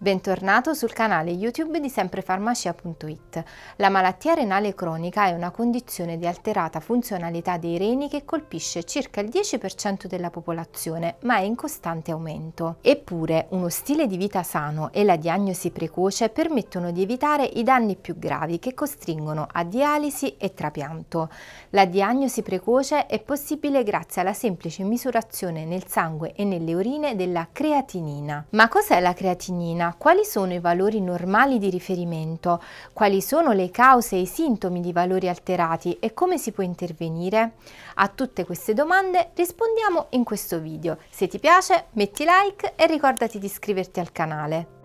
Bentornato sul canale YouTube di semprefarmacia.it. La malattia renale cronica è una condizione di alterata funzionalità dei reni che colpisce circa il 10% della popolazione, ma è in costante aumento. Eppure, uno stile di vita sano e la diagnosi precoce permettono di evitare i danni più gravi che costringono a dialisi e trapianto. La diagnosi precoce è possibile grazie alla semplice misurazione nel sangue e nelle urine della creatinina. Ma cos'è la creatinina? quali sono i valori normali di riferimento, quali sono le cause e i sintomi di valori alterati e come si può intervenire? A tutte queste domande rispondiamo in questo video. Se ti piace metti like e ricordati di iscriverti al canale.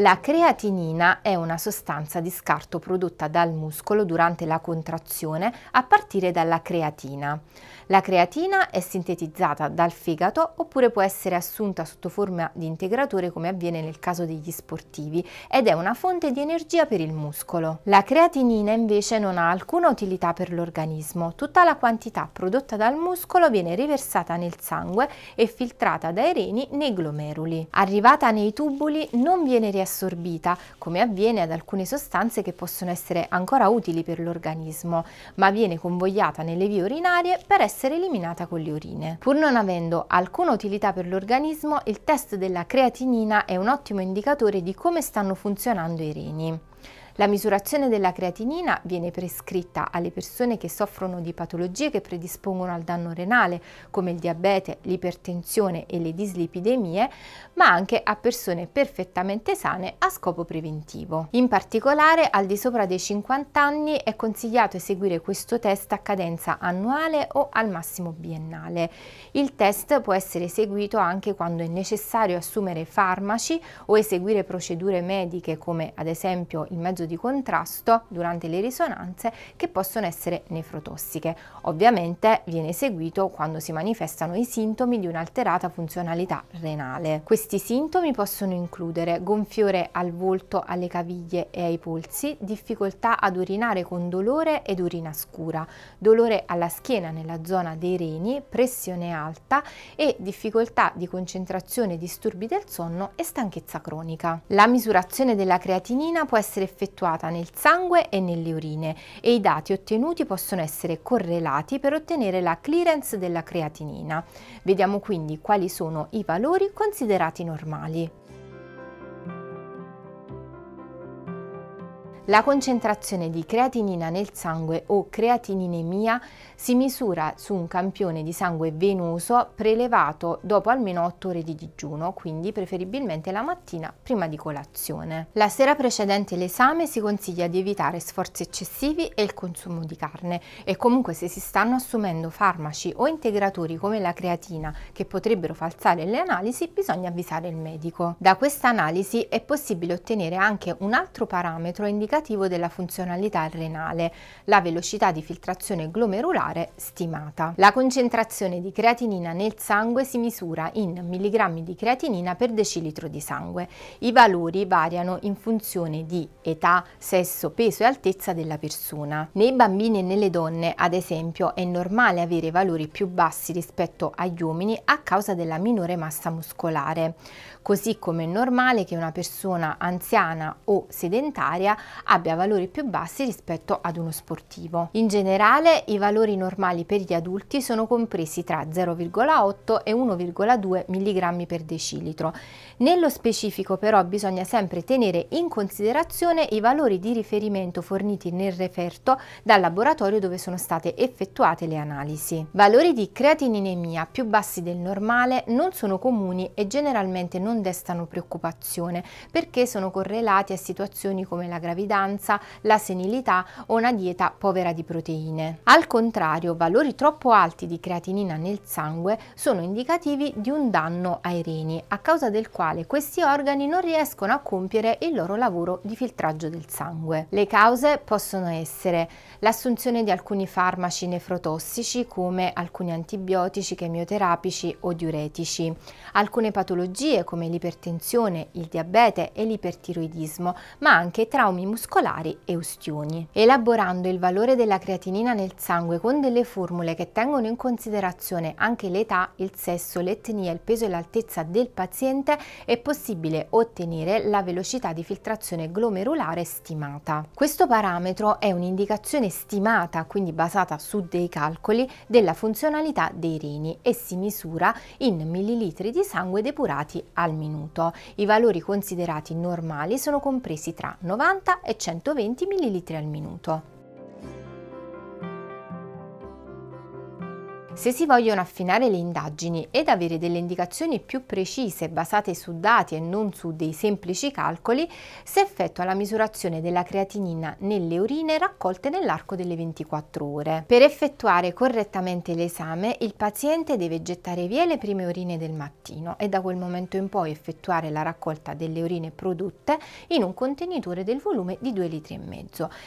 La creatinina è una sostanza di scarto prodotta dal muscolo durante la contrazione a partire dalla creatina. La creatina è sintetizzata dal fegato oppure può essere assunta sotto forma di integratore come avviene nel caso degli sportivi ed è una fonte di energia per il muscolo. La creatinina invece non ha alcuna utilità per l'organismo, tutta la quantità prodotta dal muscolo viene riversata nel sangue e filtrata dai reni nei glomeruli. Arrivata nei tubuli non viene riassunta assorbita, come avviene ad alcune sostanze che possono essere ancora utili per l'organismo, ma viene convogliata nelle vie urinarie per essere eliminata con le urine. Pur non avendo alcuna utilità per l'organismo, il test della creatinina è un ottimo indicatore di come stanno funzionando i reni. La misurazione della creatinina viene prescritta alle persone che soffrono di patologie che predispongono al danno renale, come il diabete, l'ipertensione e le dislipidemie, ma anche a persone perfettamente sane a scopo preventivo. In particolare, al di sopra dei 50 anni è consigliato eseguire questo test a cadenza annuale o al massimo biennale. Il test può essere eseguito anche quando è necessario assumere farmaci o eseguire procedure mediche come ad esempio il mezzo di contrasto durante le risonanze che possono essere nefrotossiche. Ovviamente viene seguito quando si manifestano i sintomi di un'alterata funzionalità renale. Questi sintomi possono includere gonfiore al volto, alle caviglie e ai polsi, difficoltà ad urinare con dolore ed urina scura, dolore alla schiena nella zona dei reni, pressione alta e difficoltà di concentrazione, disturbi del sonno e stanchezza cronica. La misurazione della creatinina può essere effettuata effettuata nel sangue e nelle urine e i dati ottenuti possono essere correlati per ottenere la clearance della creatinina. Vediamo quindi quali sono i valori considerati normali. La concentrazione di creatinina nel sangue o creatininemia si misura su un campione di sangue venoso prelevato dopo almeno 8 ore di digiuno, quindi preferibilmente la mattina prima di colazione. La sera precedente l'esame si consiglia di evitare sforzi eccessivi e il consumo di carne e comunque se si stanno assumendo farmaci o integratori come la creatina che potrebbero falsare le analisi bisogna avvisare il medico. Da questa analisi è possibile ottenere anche un altro parametro indicativo rappresentativo della funzionalità renale, la velocità di filtrazione glomerulare stimata. La concentrazione di creatinina nel sangue si misura in milligrammi di creatinina per decilitro di sangue. I valori variano in funzione di età, sesso, peso e altezza della persona. Nei bambini e nelle donne, ad esempio, è normale avere valori più bassi rispetto agli uomini a causa della minore massa muscolare, così come è normale che una persona anziana o sedentaria abbia valori più bassi rispetto ad uno sportivo. In generale i valori normali per gli adulti sono compresi tra 0,8 e 1,2 mg per decilitro. Nello specifico però bisogna sempre tenere in considerazione i valori di riferimento forniti nel referto dal laboratorio dove sono state effettuate le analisi. Valori di creatininemia più bassi del normale non sono comuni e generalmente non destano preoccupazione perché sono correlati a situazioni come la gravidanza gravidanza, la senilità o una dieta povera di proteine. Al contrario, valori troppo alti di creatinina nel sangue sono indicativi di un danno ai reni, a causa del quale questi organi non riescono a compiere il loro lavoro di filtraggio del sangue. Le cause possono essere l'assunzione di alcuni farmaci nefrotossici come alcuni antibiotici, chemioterapici o diuretici, alcune patologie come l'ipertensione, il diabete e l'ipertiroidismo, ma anche traumi muscolari muscolari e ustioni. Elaborando il valore della creatinina nel sangue con delle formule che tengono in considerazione anche l'età, il sesso, l'etnia, il peso e l'altezza del paziente, è possibile ottenere la velocità di filtrazione glomerulare stimata. Questo parametro è un'indicazione stimata, quindi basata su dei calcoli, della funzionalità dei reni e si misura in millilitri di sangue depurati al minuto. I valori considerati normali sono compresi tra 90 e 120 ml al minuto. Se si vogliono affinare le indagini ed avere delle indicazioni più precise basate su dati e non su dei semplici calcoli, si effettua la misurazione della creatinina nelle urine raccolte nell'arco delle 24 ore. Per effettuare correttamente l'esame, il paziente deve gettare via le prime urine del mattino e da quel momento in poi effettuare la raccolta delle urine prodotte in un contenitore del volume di 2,5 litri.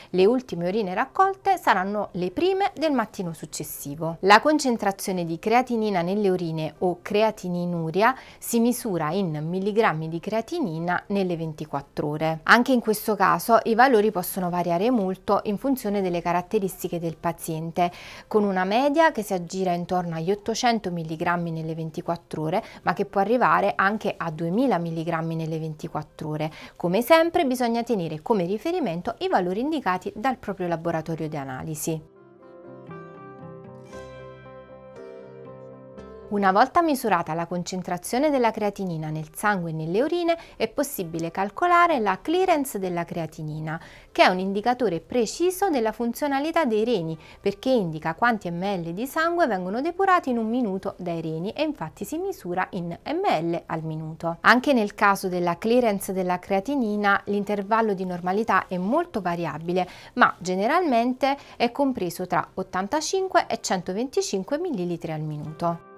Le ultime urine raccolte saranno le prime del mattino successivo. La concentrazione concentrazione di creatinina nelle urine o creatininuria si misura in milligrammi di creatinina nelle 24 ore. Anche in questo caso i valori possono variare molto in funzione delle caratteristiche del paziente, con una media che si aggira intorno agli 800 mg nelle 24 ore, ma che può arrivare anche a 2000 mg nelle 24 ore. Come sempre bisogna tenere come riferimento i valori indicati dal proprio laboratorio di analisi. Una volta misurata la concentrazione della creatinina nel sangue e nelle urine è possibile calcolare la clearance della creatinina, che è un indicatore preciso della funzionalità dei reni perché indica quanti ml di sangue vengono depurati in un minuto dai reni e infatti si misura in ml al minuto. Anche nel caso della clearance della creatinina l'intervallo di normalità è molto variabile, ma generalmente è compreso tra 85 e 125 ml al minuto.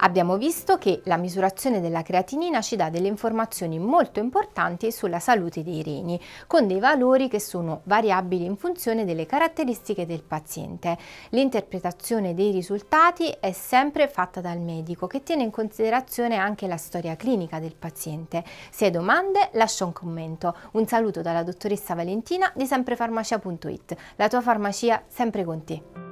Abbiamo visto che la misurazione della creatinina ci dà delle informazioni molto importanti sulla salute dei reni, con dei valori che sono variabili in funzione delle caratteristiche del paziente. L'interpretazione dei risultati è sempre fatta dal medico, che tiene in considerazione anche la storia clinica del paziente. Se hai domande, lascia un commento. Un saluto dalla dottoressa Valentina di sempre farmacia.it, la tua farmacia sempre con te.